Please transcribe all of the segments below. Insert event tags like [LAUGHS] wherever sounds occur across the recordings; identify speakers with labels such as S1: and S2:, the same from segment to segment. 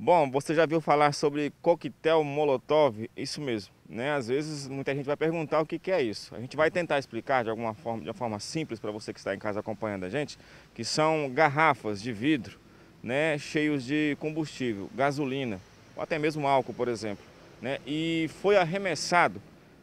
S1: Bom, você já viu falar sobre coquetel molotov? Isso mesmo, né? Às vezes muita gente vai perguntar o que, que é isso. A gente vai tentar explicar de alguma forma, de uma forma simples para você que está em casa acompanhando a gente, que são garrafas de vidro, né, cheios de combustível, gasolina, ou até mesmo álcool, por exemplo, né? E foi arremessado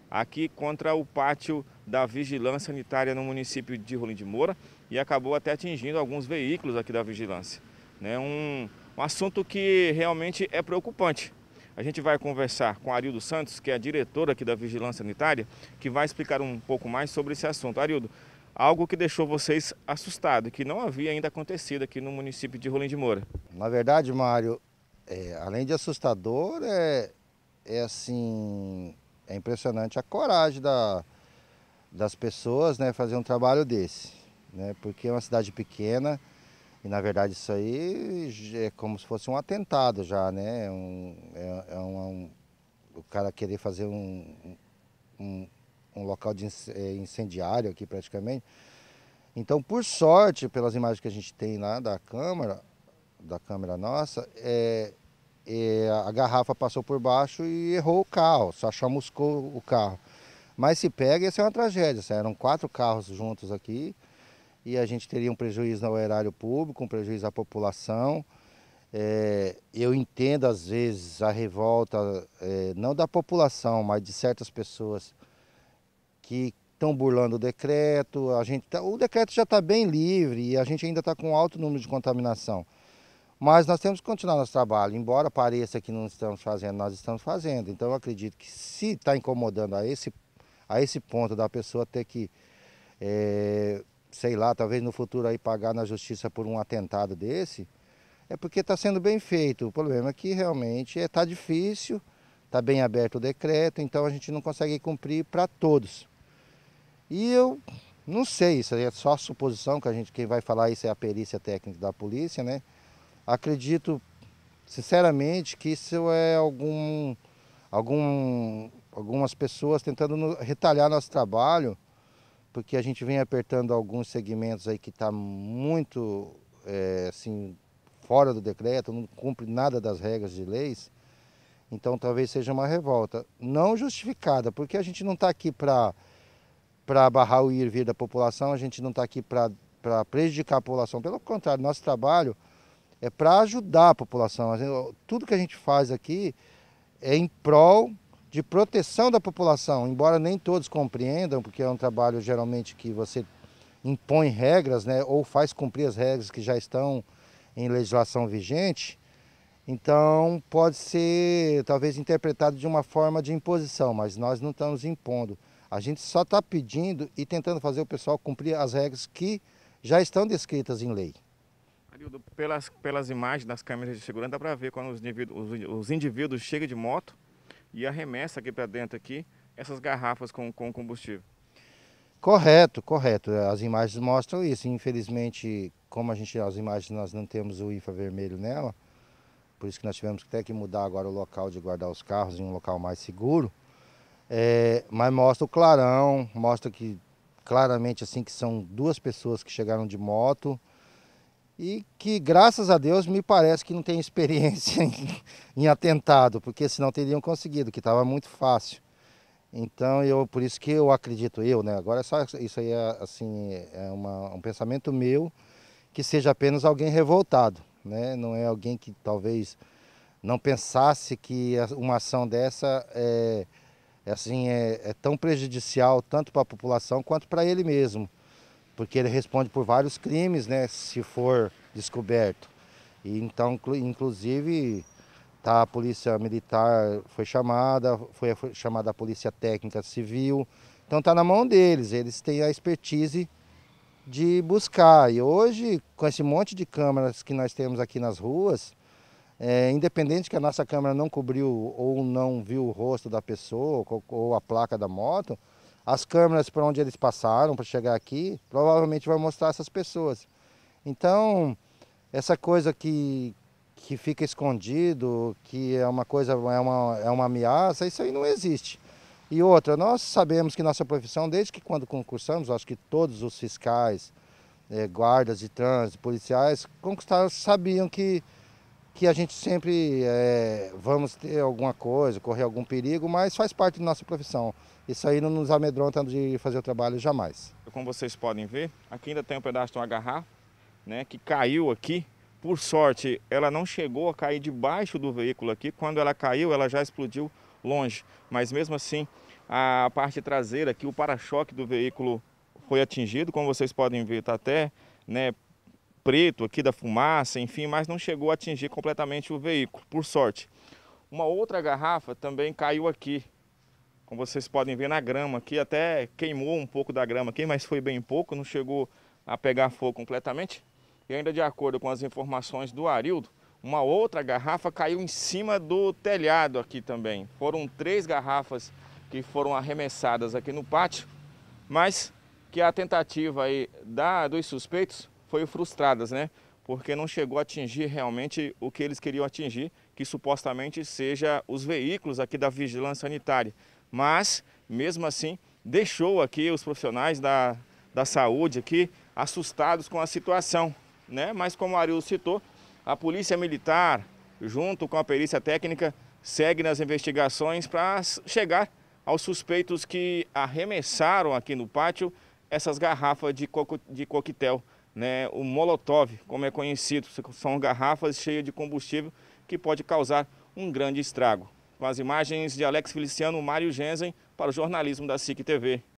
S1: aqui contra o pátio da vigilância sanitária no município de Rolim de Moura e acabou até atingindo alguns veículos aqui da vigilância, né? Um um assunto que realmente é preocupante. A gente vai conversar com a Arildo Santos, que é a diretora aqui da Vigilância Sanitária, que vai explicar um pouco mais sobre esse assunto. Arildo, algo que deixou vocês assustados, que não havia ainda acontecido aqui no município de Rolim de Moura.
S2: Na verdade, Mário, é, além de assustador, é, é assim, é impressionante a coragem da, das pessoas né, fazer um trabalho desse. Né, porque é uma cidade pequena, e na verdade isso aí é como se fosse um atentado já, né? Um, é, é um, um, o cara querer fazer um, um, um local de é, incendiário aqui praticamente. Então, por sorte, pelas imagens que a gente tem lá da câmera, da câmera nossa, é, é, a garrafa passou por baixo e errou o carro, só chamuscou o carro. Mas se pega, ia ser é uma tragédia. Eram quatro carros juntos aqui e a gente teria um prejuízo ao erário público, um prejuízo à população. É, eu entendo às vezes a revolta, é, não da população, mas de certas pessoas que estão burlando o decreto. A gente tá, o decreto já está bem livre e a gente ainda está com alto número de contaminação. Mas nós temos que continuar nosso trabalho, embora pareça que não estamos fazendo, nós estamos fazendo. Então eu acredito que se está incomodando a esse, a esse ponto da pessoa ter que é, sei lá, talvez no futuro aí pagar na justiça por um atentado desse, é porque está sendo bem feito. O problema é que realmente está é, tá difícil, está bem aberto o decreto, então a gente não consegue cumprir para todos. E eu não sei, isso é só suposição que a gente, quem vai falar isso é a perícia técnica da polícia, né? Acredito sinceramente que isso é algum, algum, algumas pessoas tentando retalhar nosso trabalho porque a gente vem apertando alguns segmentos aí que está muito é, assim fora do decreto, não cumpre nada das regras de leis. Então talvez seja uma revolta, não justificada, porque a gente não está aqui para para barrar o ir vir da população, a gente não está aqui para prejudicar a população. Pelo contrário, nosso trabalho é para ajudar a população. Tudo que a gente faz aqui é em prol de proteção da população, embora nem todos compreendam, porque é um trabalho geralmente que você impõe regras, né, ou faz cumprir as regras que já estão em legislação vigente, então pode ser talvez interpretado de uma forma de imposição, mas nós não estamos impondo. A gente só está pedindo e tentando fazer o pessoal cumprir as regras que já estão descritas em lei.
S1: pelas, pelas imagens das câmeras de segurança, dá para ver quando os indivíduos, os indivíduos chegam de moto, e arremessa aqui para dentro aqui essas garrafas com, com combustível.
S2: Correto, correto. As imagens mostram isso. Infelizmente, como a gente as imagens nós não temos o infravermelho nela, por isso que nós tivemos até que mudar agora o local de guardar os carros em um local mais seguro. É, mas mostra o clarão, mostra que claramente assim que são duas pessoas que chegaram de moto e que graças a Deus me parece que não tem experiência [LAUGHS] em, em atentado, porque senão teriam conseguido, que estava muito fácil. Então eu por isso que eu acredito eu, né? Agora é só isso aí é, assim é uma, um pensamento meu que seja apenas alguém revoltado, né? Não é alguém que talvez não pensasse que uma ação dessa é, é assim é, é tão prejudicial tanto para a população quanto para ele mesmo porque ele responde por vários crimes, né, se for descoberto. E então, inclusive, tá, a polícia militar foi chamada, foi, chamada a polícia técnica civil. Então tá na mão deles, eles têm a expertise de buscar. E hoje, com esse monte de câmeras que nós temos aqui nas ruas, é, independente que a nossa câmera não cobriu ou não viu o rosto da pessoa ou a placa da moto, as câmeras por onde eles passaram para chegar aqui, provavelmente vai mostrar essas pessoas. Então, essa coisa que, que fica escondido, que é uma coisa, é uma, é uma ameaça, isso aí não existe. E outra, nós sabemos que nossa profissão, desde que quando concursamos, acho que todos os fiscais, eh, guardas de trânsito, policiais, conquistaram, sabiam que que a gente sempre é, vamos ter alguma coisa, correr algum perigo, mas faz parte da nossa profissão. Isso aí não nos amedronta de fazer o trabalho jamais.
S1: Como vocês podem ver, aqui ainda tem um pedaço de uma garrafa né, que caiu aqui. Por sorte, ela não chegou a cair debaixo do veículo aqui. Quando ela caiu, ela já explodiu longe. Mas mesmo assim, a parte traseira aqui, o para-choque do veículo foi atingido. Como vocês podem ver, está até né, preto aqui da fumaça, enfim, mas não chegou a atingir completamente o veículo, por sorte. Uma outra garrafa também caiu aqui, como vocês podem ver na grama aqui, até queimou um pouco da grama aqui, mas foi bem pouco, não chegou a pegar fogo completamente. E ainda de acordo com as informações do Arildo, uma outra garrafa caiu em cima do telhado aqui também. Foram três garrafas que foram arremessadas aqui no pátio, mas que a tentativa aí da, dos suspeitos foi frustradas, né? Porque não chegou a atingir realmente o que eles queriam atingir, que supostamente seja os veículos aqui da vigilância sanitária. Mas, mesmo assim, deixou aqui os profissionais da, da saúde aqui assustados com a situação, né? Mas como o Ariel citou, a polícia militar, junto com a perícia técnica, segue nas investigações para chegar aos suspeitos que arremessaram aqui no pátio essas garrafas de, coco, de coquetel né, o molotov, como é conhecido, são garrafas cheias de combustível que pode causar um grande estrago. Com as imagens de Alex Feliciano, Mário Genzen, para o jornalismo da SIC TV.